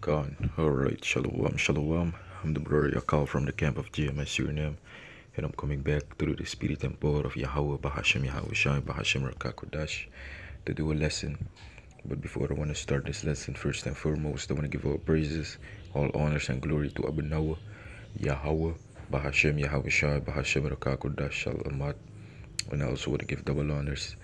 Gone. Alright, shalom, shalom. I'm the brother Yakal from the camp of GMS Suriname, and I'm coming back through the spirit and power of Yahweh Bahashem Yahweh Shai Bahashem Rakakodash to do a lesson. But before I want to start this lesson, first and foremost, I want to give all praises, all honors, and glory to Abunawa, Yahweh, Bahashem Yahweh Shai Bahashem Rakakodash Shalomat. And I also want to give double honors,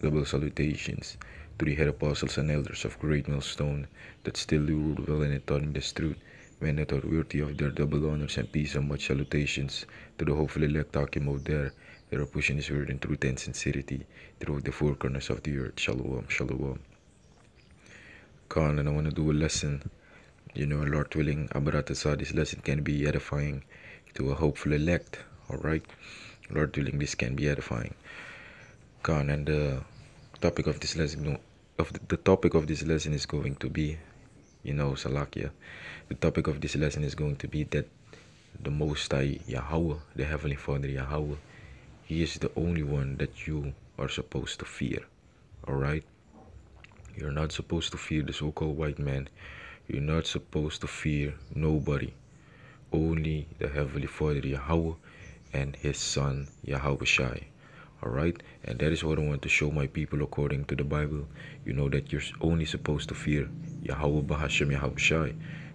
double salutations to the head apostles and elders of great millstone, that still do rule well in it in this truth, men that are worthy of their double honors and peace and much salutations to the hopeful elect Hakim out there, their opposition is his word in truth and sincerity throughout the four corners of the earth. Shalom, shalom. Khan, and I want to do a lesson. You know, Lord willing, Abaratasa, this lesson can be edifying to a hopeful elect. Alright? Lord willing, this can be edifying. Khan, and uh, topic of this lesson of the topic of this lesson is going to be you know Salakia the topic of this lesson is going to be that the most high Yahweh the heavenly father Yahweh he is the only one that you are supposed to fear all right you're not supposed to fear the so-called white man you're not supposed to fear nobody only the heavenly father Yahweh and his son Yahweh Shai Alright, and that is what I want to show my people according to the Bible. You know that you're only supposed to fear Yahweh Bahashem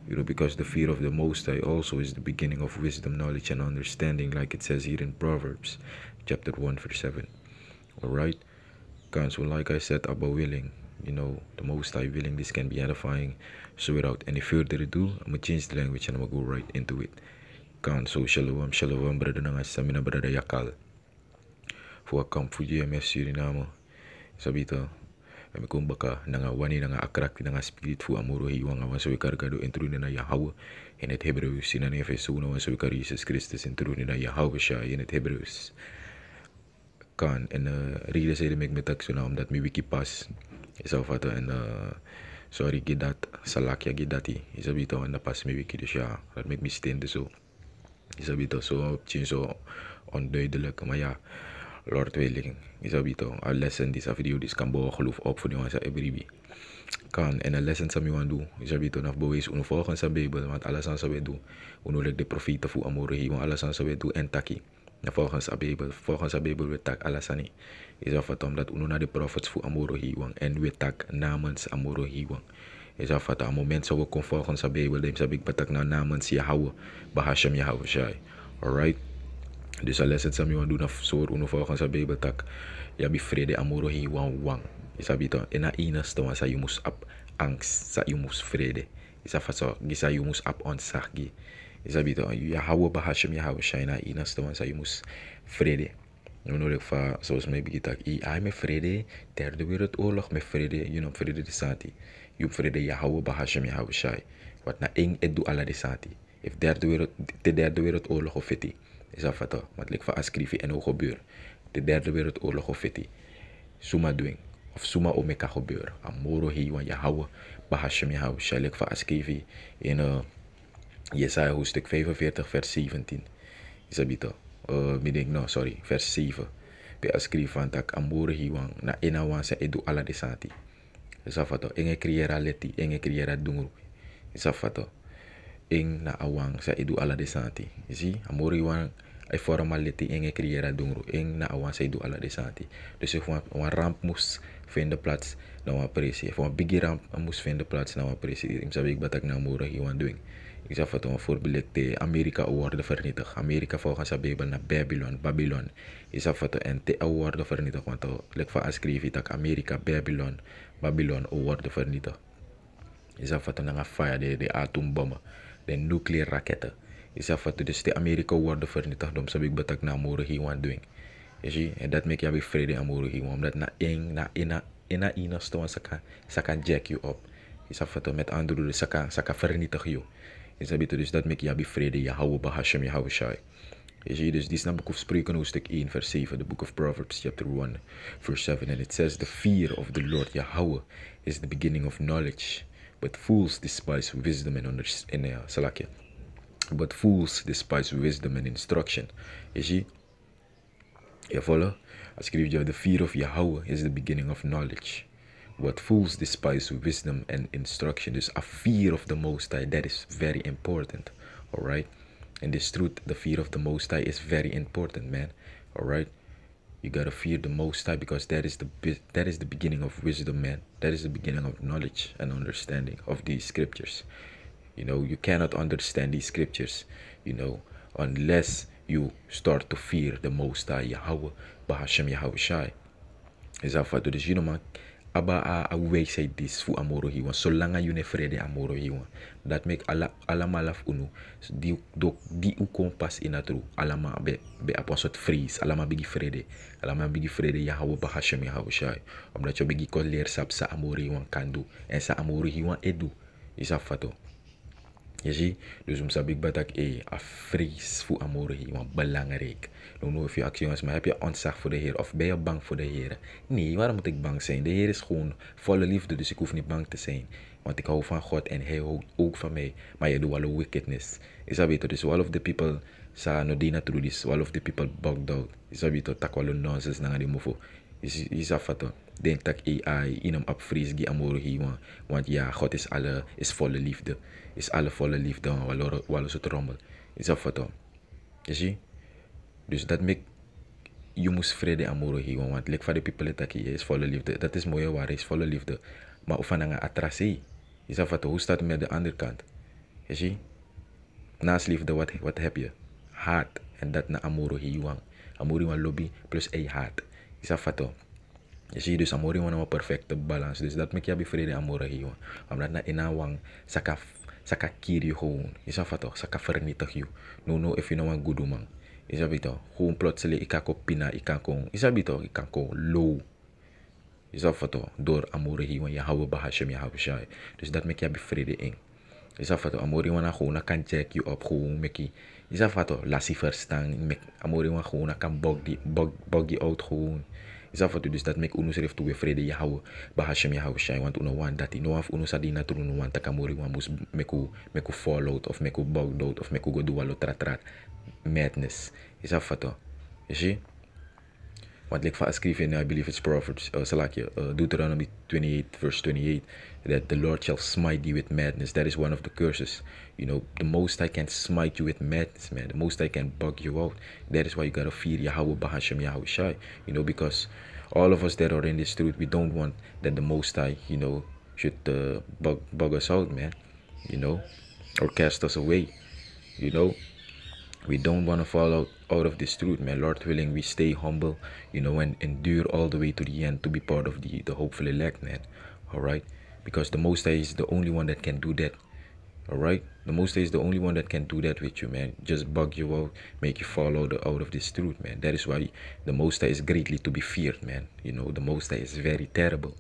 You know, because the fear of the Most High also is the beginning of wisdom, knowledge, and understanding, like it says here in Proverbs chapter 1, verse 7. Alright, guys, well, like I said, about willing, you know, the Most High willing, this can be edifying. So, without any further ado, I'm going to change the language and I'm going to go right into it. Kan, so shalom, shalom, brother Nangas, Samina, brother Yakal. fua kam fuji e mesi ri na mo uh, e me kum baka uh, nanga wani nanga akrak nanga spirit fu amoro hi wanga wa so karga do entru na ya hau ene het hebreus sina ne fe so na wa kar jesus christus entru na ya hau sha ene kan en uh, rede sele mek metak ek so nou wiki pas is al vat en uh, sorry gee salak ya gidati dat hier bito en pas mi wiki de sha dat me my steen so isabito bito so op so onduidelijk Maya. lor tweeling dat bito uh, a lesson disa video dis kan bo geloof op voor jongens uh, eberibi kan en a lesson sa miwan do isa bito uh, naf bewees uno volgens sa bible want alles aan sa we do uno lek de profita amore hi want alles aan sa we do en taki na volgens a bible volgens a bible we tak alles aan isa fatom dat uno na de prophets fu amore hi want en we tak namens amore hi is af dat moment zo we kon volgens a bible dem sa big patak na namens Yahweh bahasham Yahweh shai alright dus alles het sami wan doen of zo uno volgens een bebeltak. Ya bi vrede amoro wang. Isa bito na inas to sa yumus up angst sa yumus vrede. Isa faso gisa yumus ap onsag gi. Isa bito ya hawo bahashim ya hawo shaina inas to sa yumus vrede. Nu fa van, zoals mij begint i me vrede, derde oorlog me vrede, je nam vrede de sati. Je vrede je houden bahashem je houden shai. Wat na ing edu ala de sati. If derde wereld, de derde wereldoorlog of fiti is wat Want ik van Askrivi en gebeurt De derde wereldoorlog of fiti. Suma doing. Of suma omeka gebeurt? Amoro hi wan je houden. Bahashemi hou. Shalik van Askrivi in uh, Jesaja hoofdstuk 45 vers 17. Isabito. Uh, eh, midden, no sorry. Vers 7. Pe Askrivi van tak amoro hi wan. Na ena wan se edu ala desanti. Is Is afvatten. Enge creëra leti. Enge creëra dungru. Is afvatten. eng na awang sa idu ala de sati. You see, amori wan ay formality eng e kriyera dungru eng na awang sa idu ala de sati. Dus if wan, ramp mus vinden plats na wan presi. If wan ramp mus vinden plats na wan presi. Im sabi ik batak na amura hi iwan doing. Ik zou het een voorbeeld te Amerika award vernietigd. Amerika volgens sabi Bijbel na Babylon, Babylon. Ik sa fatu en te worden vernietigd. to lek fa askrivi tak Amerika, Babylon, Babylon award vernietigd. Ik zou het nga fire de, de bomba. their nuclear raketten. Is af wat dus de Amerika worden vernietigd om sabik betak na moro he wan doing. You see, and that make you be afraid of moro he wan. Omdat na ing, na ina, ina ina stoan saka, saka jack you up. Is af wat met andere woorden, saka, saka vernietig you. Is dat dus dat make you be afraid of Yahweh je Yahweh Shai. Je ziet dus, die is namelijk of spreken hoofdstuk 1 vers 7, de boek of Proverbs chapter 1 vers 7. En het zegt, the fear of the Lord je Yahweh is the beginning of knowledge. But fools despise wisdom and, under, uh, salakia. But fools despise wisdom and instruction. You see? You follow? I schreef you the fear of Yahweh is the beginning of knowledge. But fools despise wisdom and instruction. Dus a fear of the Most High, that is very important. Alright? And this truth, the fear of the Most High is very important, man. Alright? you gotta fear the most high because that is the that is the beginning of wisdom man that is the beginning of knowledge and understanding of these scriptures you know you cannot understand these scriptures you know unless you start to fear the most high yahweh bahashem yahweh shai is our father aba a website this fu amoro hiwa so langa yune frede amoro hiwa that make ala ala malaf unu di dok di u kompas inatru alama be be apa sort freeze alama bigi frede alama bigi frede ya hawo bahasha mi hawo shai omdat yo bigi ko ler sap sa amoro hiwa kandu en sa amoro hiwa edu isa fato Je ziet, dus om sabik batak, eh, afris voor amore, want belangrijk. Dan hoef je acties, maar heb je ontzag voor de Heer of ben je bang voor de Heer? Nee, waarom moet ik bang zijn? De Heer is gewoon volle liefde, dus ik hoef niet bang te zijn. Want ik hou van God en Hij houdt ook van mij. Maar je doet alle wickedness. Is dat beter? Dus all of the people, sa no dina through all of the people bugged out. Is dat beter? Tak alle nonsense na die mofo. Is dat fatal? denk dat AI in hem opvries die amoro hier. want ja, God is alle is volle liefde. Is alle volle liefde en walor walor so trommel. Is af wat Je ziet? Dus dat maakt je moest vrede amoro hier. want lek van de people dat hier is volle liefde. Dat is mooie waar is volle liefde. Maar of aan een attrasie. Is af wat hoe staat het met de andere kant? Je ziet? Naast liefde wat, wat heb je? hart en dat na amoro hier. Amorgie want lobby plus een hart Is af wat je dus amori een perfecte balans. Dus dat me je befrede amore hiwa. Omdat na ina wang saka saka kill you gewoon. Je zou toch saka vernietig you. No no if you no want good man. Je zou toch gewoon plotseling pina ik kan kon. Je low. is toch door amore hiwa je houwe bahashem je houwe shai. Dus dat me kia befrede ing. Je zou toch amori wana gewoon kan check you op gewoon meki. Je zou toch lassie verstaan. Amori wanneer gewoon kan boggy boggy out gewoon. Isa for to this that make uno serif tuwe frede Yahweh bahashem Yahweh shai want uno want that ino have uno sadina tru uno want takamuri want mus meku meku fall out of meku bug out of meku go do a trat trat madness. Isa for You see? Want like I screw in, I believe it's Proverbs, uh, Salakia, uh, Deuteronomy 28, verse 28, that the Lord shall smite thee with madness. That is one of the curses. You know, the most I can smite you with madness, man. The most I can bug you out. That is why you got to fear Yahweh Bahashem Yahweh Shai. You know, because all of us that are in this truth, we don't want that the most I, you know, should uh, bug, bug us out, man. You know, or cast us away. You know, we don't want to fall out, out of this truth man lord willing we stay humble you know and endure all the way to the end to be part of the the hopeful elect man all right because the most high is the only one that can do that all right the most high is the only one that can do that with you man just bug you out make you fall out, out of this truth man that is why the most high is greatly to be feared man you know the most high is very terrible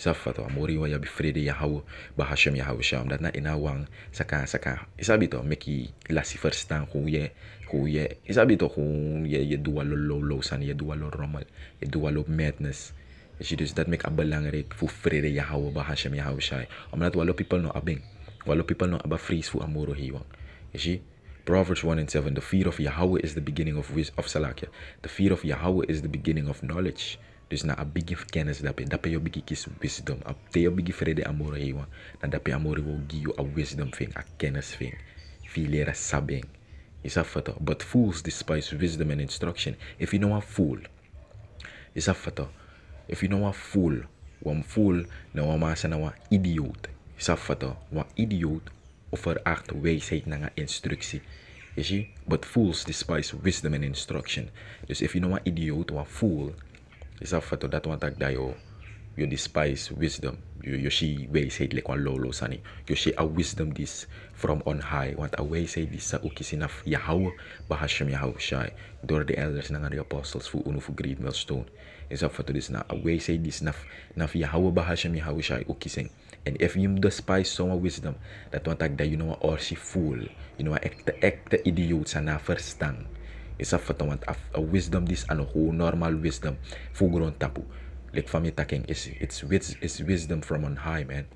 isa fato amori wa ya befrede ya hou ba ya hou sham na ina wang saka saka Isabi to meki lasi verstaan hoe je hoe je isa bito gewoon je je doa lo lo lo san lo lo madness is je dus dat mek a belangrijk voor vrede ya hou ba ya hou shai omdat walo people no abing walo people no aba freeze voor amoro hiwang is Proverbs 1 and 7 The fear of Yahweh is the beginning of, of Salakia. The fear of Yahweh is the beginning of knowledge. Dus na abigi kennis dape, dape yo bigi kis wisdom. A te yo bigi frede amore iwa, na dape amore wo gi yo a wisdom thing, a kennis thing. Fi sabing sabeng. But fools despise wisdom and instruction. If you know a fool, isa If you know a fool, wam fool na wamasa na wa idioot. Isa fato. Wa idioot of veracht wijsheid na instructie. You see? But fools despise wisdom and instruction. Dus if you know a idioot, wa fool, one datwantak dayo you despise wisdom. You, you see way said like one low sani. You she a wisdom this from on high. What a way say this ukisinaf uh, Yahweh bahashami Yahweh shai. Door the elders ng the apostles fu unu for great millstone. Is up to this na a way say this naf naf Yahweh bahashim Yahweh shai ukising. And if you despise some wisdom, that one tag that you know or she fool. You know act the idiot sana first tongue. Isa fata want a, a wisdom this and a whole normal wisdom. Full grown tapu. Like family talking, it's, it's, it's wisdom from on high, man.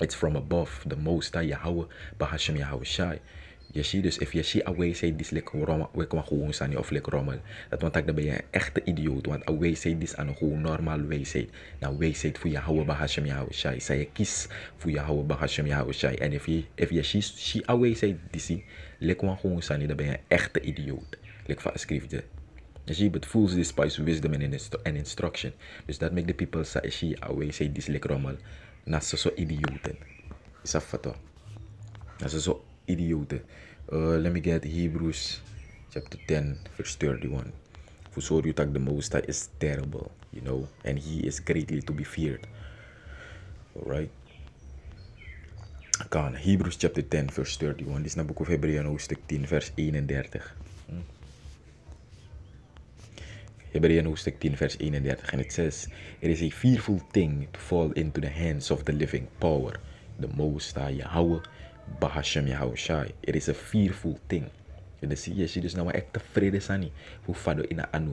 It's from above, the most high Yahweh, Bahashim Yahweh Shai. Je ziet dus, if je ziet away say this like rommel, we komen gewoon zijn of like rommel. Dat want dan ben je een echte idioot, want away say this aan een gewoon normaal way say. Nou way voor Yahweh Bahashem Yahweh Shai. Zij je kies voor Yahweh Bahashem Yahweh Shai. En if je, if je she away say this, lek gewoon zijn dan ben je een echte idioot like wat schrift but fools despise wisdom and, an and instruction. Dus dat make the people say, she away say this like rommel. Na ze zo idioten. Is dat Na ze zo idioten. Uh, let me get Hebrews chapter 10 verse 31. For so you talk the most High is terrible, you know, and he is greatly to be feared. Alright. Kan, Hebrews chapter 10 verse 31. Dit is naar boek of Hebreeën hoofdstuk 10 vers 31. Hebreeën hoofdstuk 10, vers 31 en het 6. "It is a fearful thing to fall into the hands of the living power, the Most High Yahweh, Bahashem Yahweh It is a fearful thing. En dan zie je dus nou echt tevreden zijn voor vader in anu,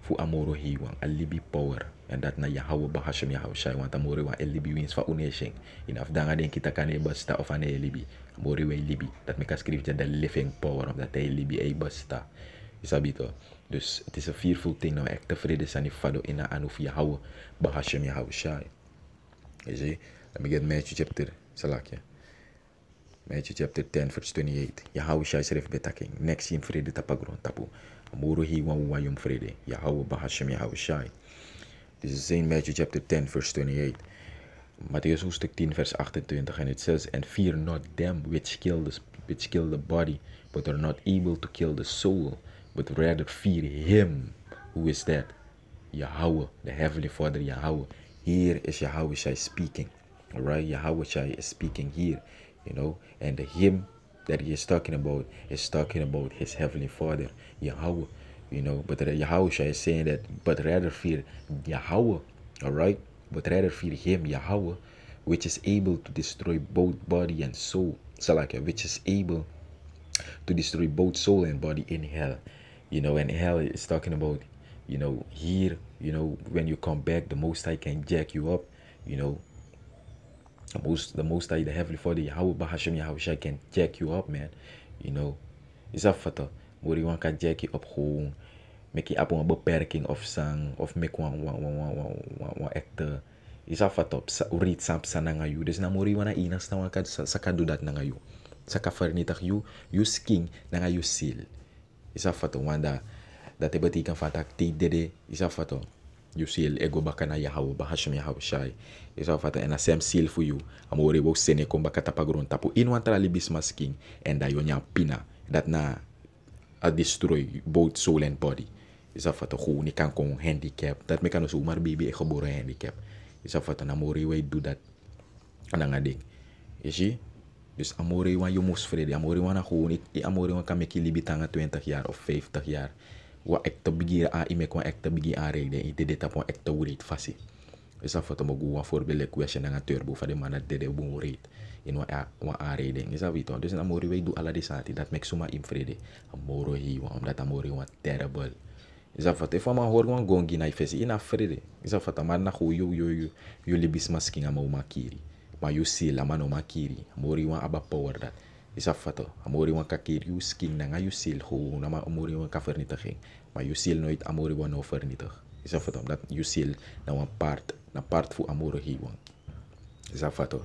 voor amoro hiwang, alibi power. En dat na Yahweh Bahashem Yahweh want amoro wa elibi wins van uneshing. In afdanga denk kita kan e basta of ane elibi. Amoro wa elibi. Dat meka skrif de living power of dat elibi e basta. Je Dus het is een fearful thing. Nou, echt tevreden zijn. Ik fado in aan of je houden. Bahashem je houden. Shai. Je ziet? Dan begint meisje chapter. Salakje. Meisje chapter 10 vers 28. Je houden shai schrijft betaking. Next in vrede tapagron tapu. Amuru hi wan wan vrede. Je houden bahashem je houden shai. Dus het zijn Matthew chapter 10 dus vers 28. Matthäus hoofdstuk 10, vers 28 en het says, And fear not them which kill, the, which kill the body, but are not able to kill the soul, but rather fear Him who is that? Yahweh, the Heavenly Father Yahweh. Here is Yahweh Shai speaking. Alright, Yahweh Shai is speaking here, you know, and the Him that he is talking about is talking about his Heavenly Father, Yahweh, you know, but Yahweh Shai is saying that, but rather fear Yahweh, alright, but rather fear Him, Yahweh, which is able to destroy both body and soul, Salaka, which is able to destroy both soul and body in hell you know and hell is talking about you know here you know when you come back the most i can jack you up you know the most the most i the heavenly father yahweh hashem yahweh can jack you up man you know is that fata where you want to jack you up home make it up on a beperking of sang of make one one one one one one, one actor is that fata read some sananga you there's na mori wana inas na waka saka do that nanga you saka farnitak you you skin nanga you seal Isa fato wanda dati bati kan fatak ti dede isa fato. You see ego bakana yahawo bahashum yahawo shai. Isa fato and a same seal for you. Amore wo sene kon baka tapagron tapu in la libis masking and da yonya pina that na a destroy both soul and body. Isa fato ni kan kon handicap. that me kan also umar baby e geboren handicap. Isa fato namore we do that. Anangading. You see? Dus amore wan je moest vrede. Amore wan gewoon ik, ik amore wan kan ik libi 20 jaar of 50 jaar. Wa ek te a aan imek e wan ek te beginnen aan reden. Ik deed dit op wan ek te ureet fasi. Dus dat voor mogen wan voorbeeld je dan turbo van de man e dat deed bon wa In wan wan aanreden. Is dat weet Dus amore wij alle Dat mek suma in vrede. Amore wan omdat amore terrible. Zafata, if I'm a gongi na ifesi, e in frede. Zafata, man na ho yo yo yo, yo libis masking ma you see ma no makiri amori wan aba power dat isa fato amori wan kakiri you skin na nga yu sil gewoon ama amori wan ka vernietiging maar yu sil nooit amori wan no vernietig isa fato omdat yu sil na wan part na part fu amori hi wan isa fato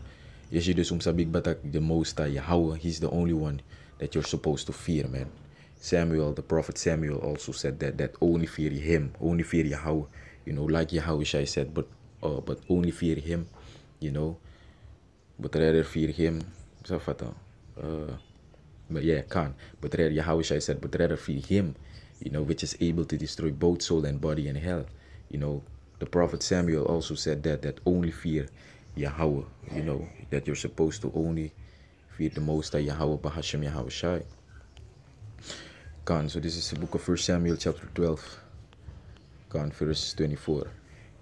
yes you dus om batak the most I uh, how he's the only one that you're supposed to fear man Samuel the prophet Samuel also said that that only fear him only fear Yahweh you know like Yahweh I said but uh, but only fear him you know بطريقه في زفتا uh, but yeah can بطريقه Yahweh I said بطريقه في him you know which is able to destroy both soul and body in hell you know the prophet Samuel also said that that only fear Yahweh you know that you're supposed to only fear the most that Yahweh Bahashem Yahweh Shai Khan so this is the book of 1 Samuel chapter 12 Khan verse 24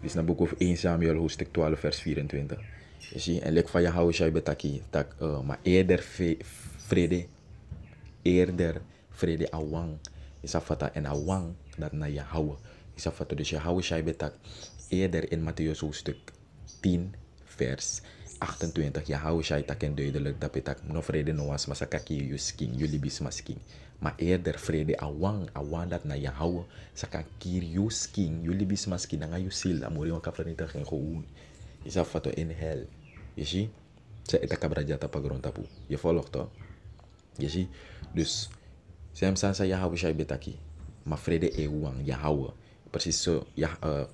This is the book of 1 Samuel hoofdstuk 12 verse 24 zie, en lek van je houden jij betaki. Tak, uh, eh, maar eerder vrede, eerder vrede awang. Is afata en awang dat naar je houden. Is afata dus je houden jij betak. Eerder in Matthäus hoofdstuk 10 vers 28. Je houden jij je en duidelijk dat betak. No vrede no was masakaki je skin, jullie bis maskin. Maar eerder vrede awang, awang dat naar je houden. Sakakir je skin, jullie bis maskin. Dan ga je ziel, amor je kan vernietigen gewoon. Is afata in hel. Ya sa itaka braja tapa pagron tapu. Je ya to to. Ya Je Dus, saya sansa saya hawe shai betaki. Ma frede e wang ya hawe. Persis so ya uh,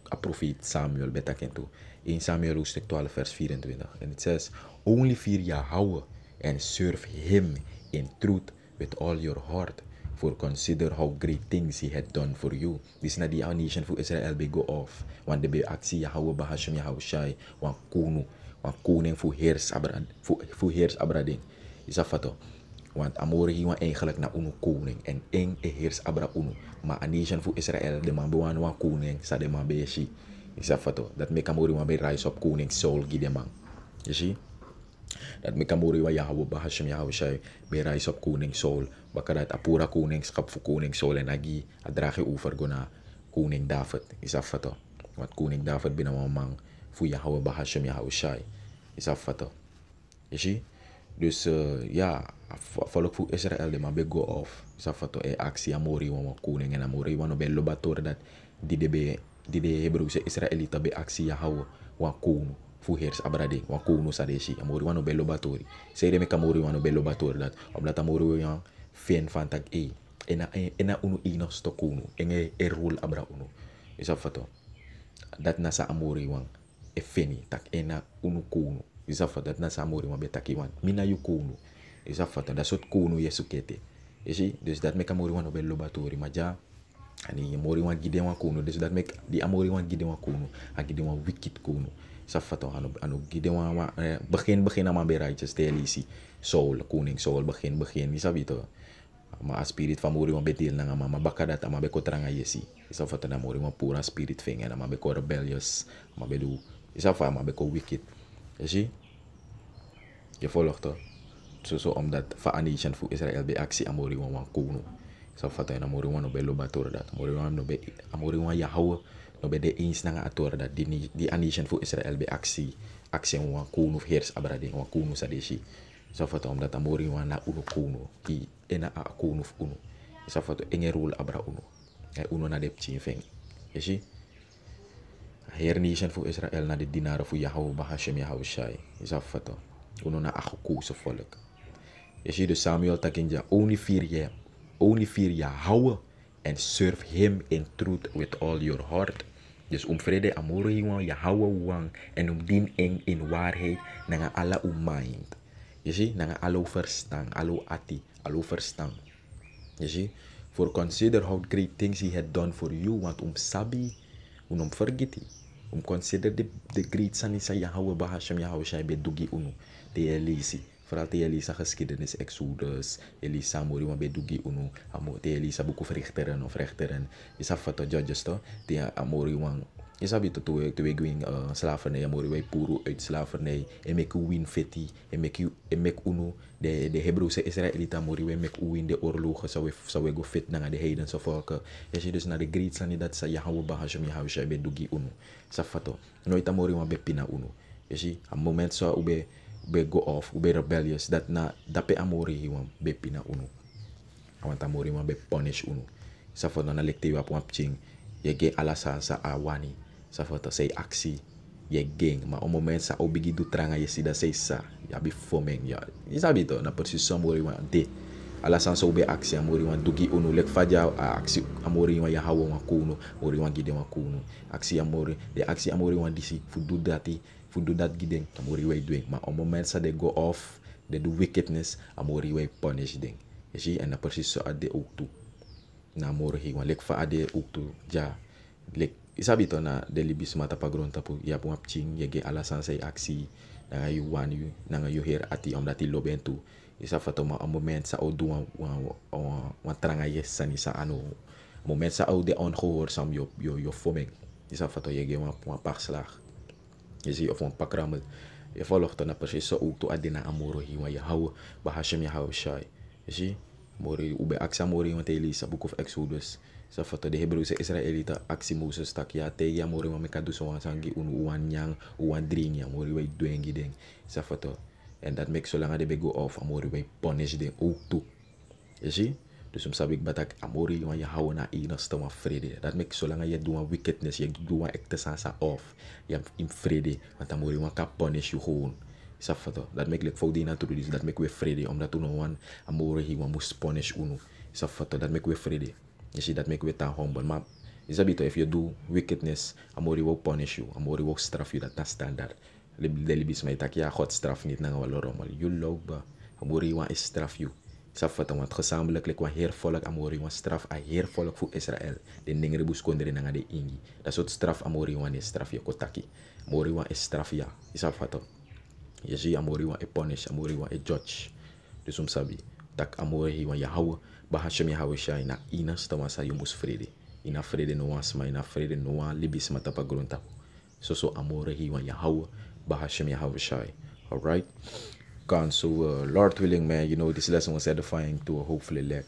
Samuel betaken tu. In Samuel hoofdstuk 12 vers 24. And it says, only fear Yahweh and serve him in truth with all your heart. For consider how great things he had done for you. This na di nation for Israel be go off. when de be aksi Yahweh bahashim Yahweh shai. wang kunu wa koning Abraham voor heers abrading. Is dat Want amore hiwa eigenlijk na unu koning. En een e heers abra unu. Maar a nation voor Israël de man bewan koning sa de man Is dat Dat me kamori wa be rise op koning Saul gi de man. Je ziet? Dat me kamori wa Yahweh bahashim Yahweh shai be rise op koning Saul. Baka dat apura koningschap voor koning Saul en agi a over gona koning David. Is dat wat Want koning David binnen man man. Fu Yahweh Bahashem Yahweh Shai. isa afvatten. ya, ziet? Dus uh, Fu Israel voor de mabe go off. isa afvatten. E eh, aksi amori, want koning en amori, want bij lobator dat di debe, di de Hebreeuwse Israelita be aksi Yahweh, want fu hers abrade wan kunu sadesi, amori wano bello se de me kamori wano bello batori dat oblat amori yang fen fantak e ena eh, ena unu ino stokunu kunu enge erul eh, abra unu isa fato dat nasa amori wang efeni tak ena unu kunu fata na samuri mabe beta kiwan mina yu kunu isafata da sot kunu yesu kete isi dus dat meka mori wan obello ri maja ani mori wan gide wan kunu dus dat meka di amori wan gide wan kunu a gide wan wicked kunu isafata anu anu gide wan wa eh, begin begin ama beraiches isi soul kuning soul begin begin bito ma a spirit fa muri wan betil nanga ma baka data ma be kotranga yesi isa da muri wan pura spirit fenga na ma ko rebellious ma bedu isafaa ma beko wicked je ziet je volgt toch zo zo omdat faanician fu Israël be aksi amori wan wan kuno So fata na amori wan nobe loba tor dat amori wan nobe amori wan ya hawa de eens nanga ator dat di di anician fu Israël be aksi aksi wan kuno heers abrading wan kuno sa deshi sa om omdat amori wan na uno kuno i ena a kuno fu So sa fata enge rule abra uno e uno na de pchin feng je ziet Heer, zijn voor Israël naar de dienaren voor Yahweh Bahashem Yahweh Shai. Is afvatten. Uno na gekozen volk. Je ziet de Samuel Takinja, only fear je, only fear Yahweh and serve him in truth with all your heart. Dus om vrede amor hiwang Yahweh wang en om dien eng in waarheid nanga alla mind. Je ziet, nanga allo verstaan, allo ati, allo verstaan. Je ziet, for consider how great things he had done for you, want om sabi unum förgiti um consider the, the great san isa yahawe bahasham yahawe shai be dugi unu de elisi Vooral Elisa geschiedenis, Exodus, Elisa mori wan bedugi unu, amo te Elisa of richteren of rechteren, isa foto judges to, te amori wan isa bito tuwe to gwing uh, slavernij, amori wij puru uit slavernij, en mek u win feti, en mek, en mek unu, de, de Hebreeuwse Israëlieten mori wij mek u win de oorlogen, we so we go fit naar de heidense so eh. Als je dus naar de Grieks aan dat sa Yahweh bahashem Yahweh shai bedugi unu, isa foto. nooit amori be bepina unu. Je ziet, moment sa so, ube, be go off be rebellious that na dape amori wan be pina unu awan tamori wan be punish unu safo na lekte yu apu pching, ye ge ala sa awani safo ta sei aksi ye geng ma o moment sa o bigi tranga ye sida sei sa ya bi fomeng ya ni sabi to na persis samori wan de ala sa so ube aksi amori wan dugi unu lek faja aksi amori wan ya hawo wan kunu ori wan gide wan kuno aksi amori de aksi amori wan disi fududati If we do that giding, amori way doing. Maar moment go off, they do wickedness, amori way punish ding. Je ziet, en dat so ade ook toe. Na amori hi, want lek fa ade ook ja. Lek, isabi to na de libis mata pa grond tapu, ya pun apching, ya ge alasan sai aksi, na you wan you, na you hear ati, om dati lo bentu Isa fa to ma een moment sa o wa wan tranga yes san isa ano, moment sa o de sam yo, yo, yo fomeng. Isa fa to ye ge wan, wan pakslag. يزي أفون بكرامل يفالوخ so إسا أوتو amoro hi هو يهو بحشم yahaw shai يزي mori ube aksa mori wa teli sa book of exodus sa foto de hebrew sa israelita aksi moses tak ya te ya mori ma mekadu so wan sangi un uan yang uan dring ya mori wei duengi deng sa foto, and that makes so lang de be go off mori punish de ook tu Dus som sabik batak amori wan ya na ina stoma frede, Dat mek zolang je doet wickedness, ya dua een echte sansa of. Je in vrede, want amori wan ka punish je gewoon. Safato, dat mek lek fout na trudis, dat mek we om datu no wan amori hi wan moest punish unu. Safato, dat mek we frede, ya si dat mek we ta humble. isa Isabito, if you do wickedness, amori will punish you. Amori will straf you, dat na lebih Delibis mij tak, ya hot straf niet, nanga waloromel. You love, amori wan is straf you fata wat gezamenlijk lik wan heer folak amori wan straf a heer folak fu Israel. de ningre kondre na ngade ingi da sot straf amori wan is e straf ya kotaki amori wan e straf ya isafato yesi amori wan e punish amori wan e judge de sum sabi tak amori wan Yahweh bahashem Yahweh shai na ina sa yumus frede ina frede no sma ina frede no wan libis mata grunta so so amori wan Yahweh bahashem Yahweh shai right kan. So, uh, Lord willing, man, you know, this lesson was edifying to hopefully let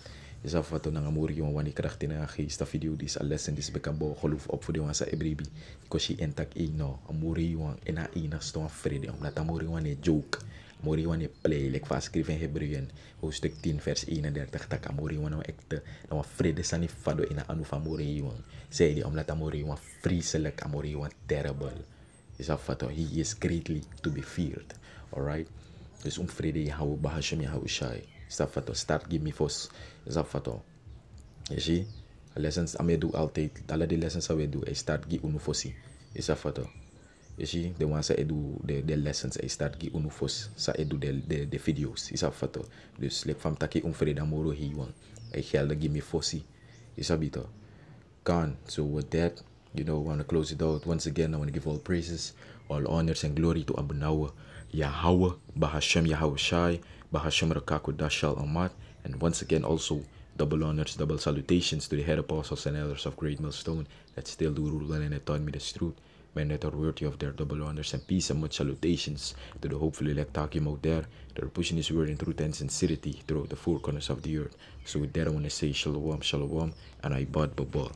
af wat nang amor yung wani kracht in a geest. video this a lesson this bekambo geloof op voor de wansa ebrebi. Because she entak e no. Amor yung ina ina stoan vrede. Omdat amor yung wani joke. Amor yung wani play. Like vast schrijf in Hebrewen. Hoofdstuk 10 vers 31. Tak amor yung wani ekte. Nou, eh, nou vrede san ni fado ina anu van amor yung. Zei die omdat amor yung vreselijk. Amor yung terrible. af wat oh, he is greatly to be feared. Alright. Dus om vrede je hou bahashim je hou shai. Stap Start give me first. Stap fato. Je ziet? Lessons aan doe altijd. Alle de lessons aan doe. I start give unu fosi. Stap fato. Je ziet? De one I doe de, lessons. I start give unu fos. Sa doe de, de, de video's. Stap fato. Dus lep fam taki om vrede moro hi want. I gelde give me fosi. Stap bito. Gone. So with that, you know, I want to close it out. Once again, I want to give all praises, all honors and glory to Abu Yahweh, Bahashem Yahweh Shai, Bahashem Rakakudashal Amat, and once again also double honors, double salutations to the head apostles and elders of Great Millstone that still do rule and that taught me this truth, men that are worthy of their double honors and peace and much salutations to the hopefully elect Hakim out there that are pushing his word in truth and sincerity throughout the four corners of the earth. So with that I want to say Shalom, Shalom, and I bad Babal.